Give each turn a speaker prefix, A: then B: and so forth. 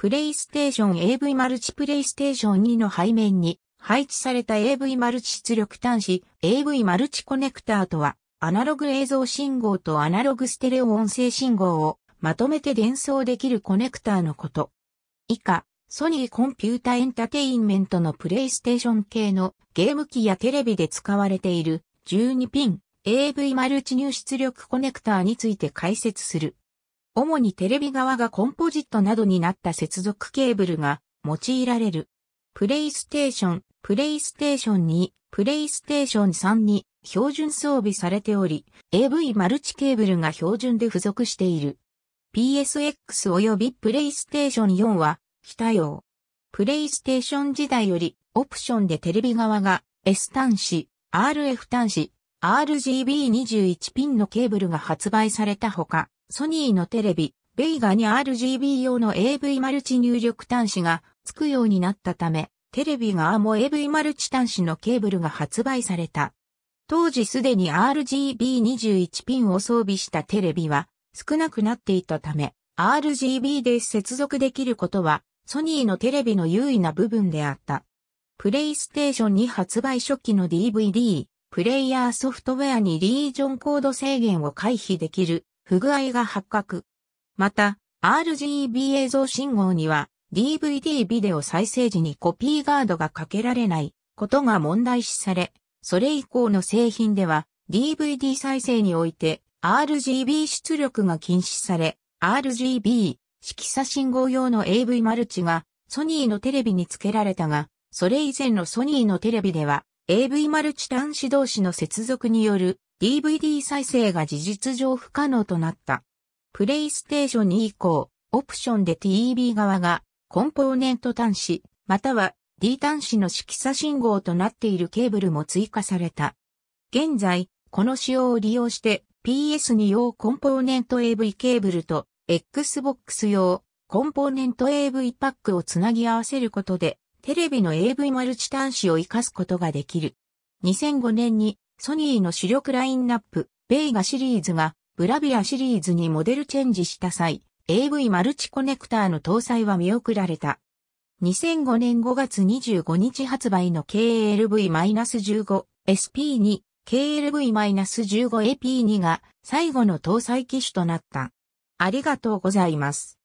A: プレイステーション AV マルチプレイステーション2の背面に配置された AV マルチ出力端子 AV マルチコネクターとはアナログ映像信号とアナログステレオ音声信号をまとめて伝送できるコネクターのこと。以下、ソニーコンピュータエンタテインメントのプレイステーション系のゲーム機やテレビで使われている12ピン AV マルチ入出力コネクターについて解説する。主にテレビ側がコンポジットなどになった接続ケーブルが用いられる。プレイステーション、プレイステーション2、プレイステーション3に標準装備されており、AV マルチケーブルが標準で付属している。PSX 及びプレイステーション4は非対応。プレイステーション時代よりオプションでテレビ側が S 端子、RF 端子、RGB21 ピンのケーブルが発売されたほか、ソニーのテレビ、ベイガに RGB 用の AV マルチ入力端子が付くようになったため、テレビ側も AV マルチ端子のケーブルが発売された。当時すでに RGB21 ピンを装備したテレビは少なくなっていたため、RGB で接続できることはソニーのテレビの優位な部分であった。プレイステーションに発売初期の DVD、プレイヤーソフトウェアにリージョンコード制限を回避できる不具合が発覚。また、RGB 映像信号には DVD ビデオ再生時にコピーガードがかけられないことが問題視され、それ以降の製品では DVD 再生において RGB 出力が禁止され、RGB 色差信号用の AV マルチがソニーのテレビに付けられたが、それ以前のソニーのテレビでは AV マルチ端子同士の接続による DVD 再生が事実上不可能となった。プレイステーション2以降、オプションで TEB 側がコンポーネント端子、または D 端子の色差信号となっているケーブルも追加された。現在、この仕様を利用して PS2 用コンポーネント AV ケーブルと Xbox 用コンポーネント AV パックをつなぎ合わせることでテレビの AV マルチ端子を活かすことができる。2005年にソニーの主力ラインナップ、ベイガシリーズが、ブラビアシリーズにモデルチェンジした際、AV マルチコネクターの搭載は見送られた。2005年5月25日発売の KLV-15 SP2、KLV-15AP2 が最後の搭載機種となった。ありがとうございます。